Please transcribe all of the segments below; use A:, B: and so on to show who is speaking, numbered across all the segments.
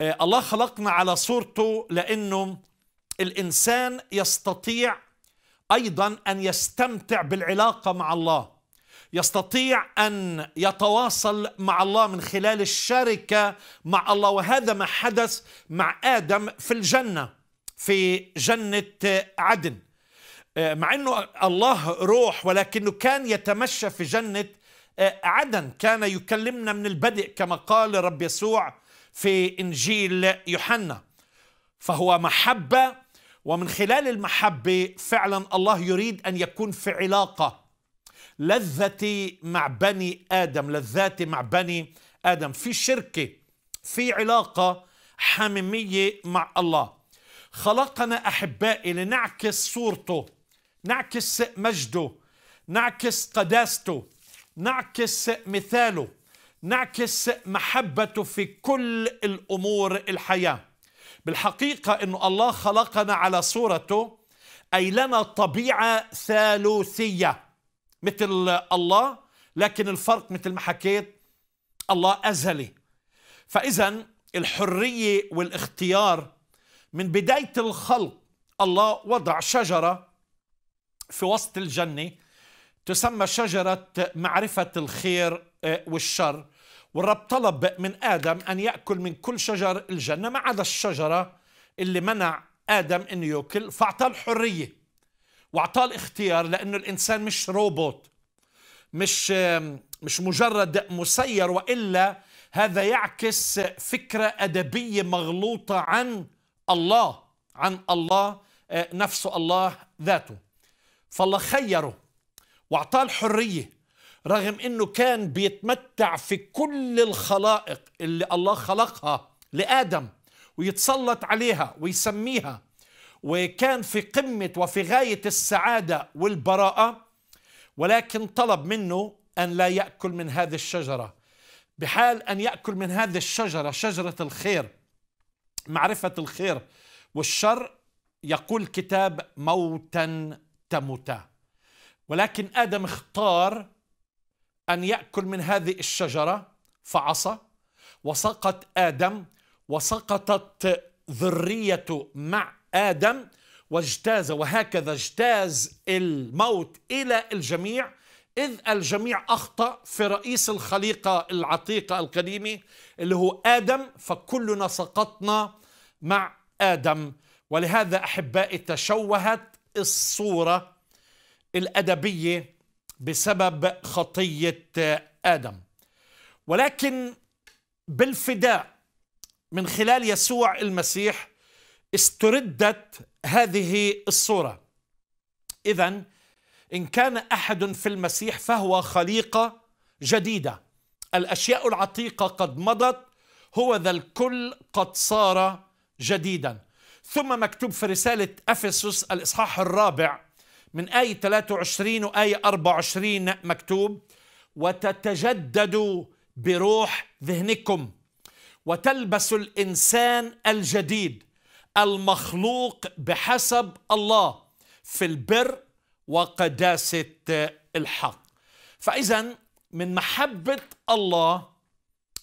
A: آه، الله خلقنا على صورته لأنه الإنسان يستطيع أيضا أن يستمتع بالعلاقة مع الله يستطيع أن يتواصل مع الله من خلال الشركة مع الله وهذا ما حدث مع آدم في الجنة في جنة عدن آه، مع أنه الله روح ولكنه كان يتمشى في جنة آه، عدن كان يكلمنا من البدء كما قال رب يسوع في انجيل يوحنا فهو محبه ومن خلال المحبه فعلا الله يريد ان يكون في علاقه لذتي مع بني ادم لذاتي مع بني ادم في شركه في علاقه حميميه مع الله خلقنا احبائي لنعكس صورته نعكس مجده نعكس قداسته نعكس مثاله نعكس محبته في كل الأمور الحياة بالحقيقة أنه الله خلقنا على صورته أي لنا طبيعة ثالوثية مثل الله لكن الفرق مثل ما حكيت الله أزلي فإذا الحرية والاختيار من بداية الخلق الله وضع شجرة في وسط الجنة تسمى شجرة معرفة الخير آه، والشر والرب طلب من آدم أن يأكل من كل شجر الجنة ما عدا الشجرة اللي منع آدم أنه يأكل فأعطاه الحرية وأعطاه الاختيار لأنه الإنسان مش روبوت مش مش مجرد مسير وإلا هذا يعكس فكرة أدبية مغلوطة عن الله عن الله آه، نفسه الله ذاته فالله خيره وأعطاه الحرية رغم انه كان بيتمتع في كل الخلائق اللي الله خلقها لادم ويتسلط عليها ويسميها وكان في قمه وفي غايه السعاده والبراءه ولكن طلب منه ان لا ياكل من هذه الشجره بحال ان ياكل من هذه الشجره شجره الخير معرفه الخير والشر يقول كتاب موتا تموتا ولكن ادم اختار أن يأكل من هذه الشجرة فعصى وسقط آدم وسقطت ذرية مع آدم واجتاز وهكذا اجتاز الموت إلى الجميع إذ الجميع أخطأ في رئيس الخليقة العتيقة القديمة اللي هو آدم فكلنا سقطنا مع آدم ولهذا أحبائي تشوهت الصورة الأدبية بسبب خطيه ادم ولكن بالفداء من خلال يسوع المسيح استردت هذه الصوره اذا ان كان احد في المسيح فهو خليقه جديده الاشياء العتيقه قد مضت هو ذا الكل قد صار جديدا ثم مكتوب في رساله افسس الاصحاح الرابع من آية 23 وآية 24 مكتوب وتتجدد بروح ذهنكم وتلبس الإنسان الجديد المخلوق بحسب الله في البر وقداسة الحق فإذا من محبة الله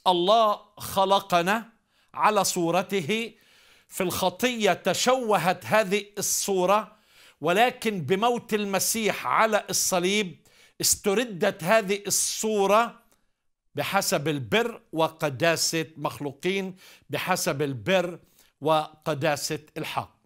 A: الله خلقنا على صورته في الخطية تشوهت هذه الصورة ولكن بموت المسيح على الصليب استردت هذه الصوره بحسب البر وقداسه مخلوقين بحسب البر وقداسه الحق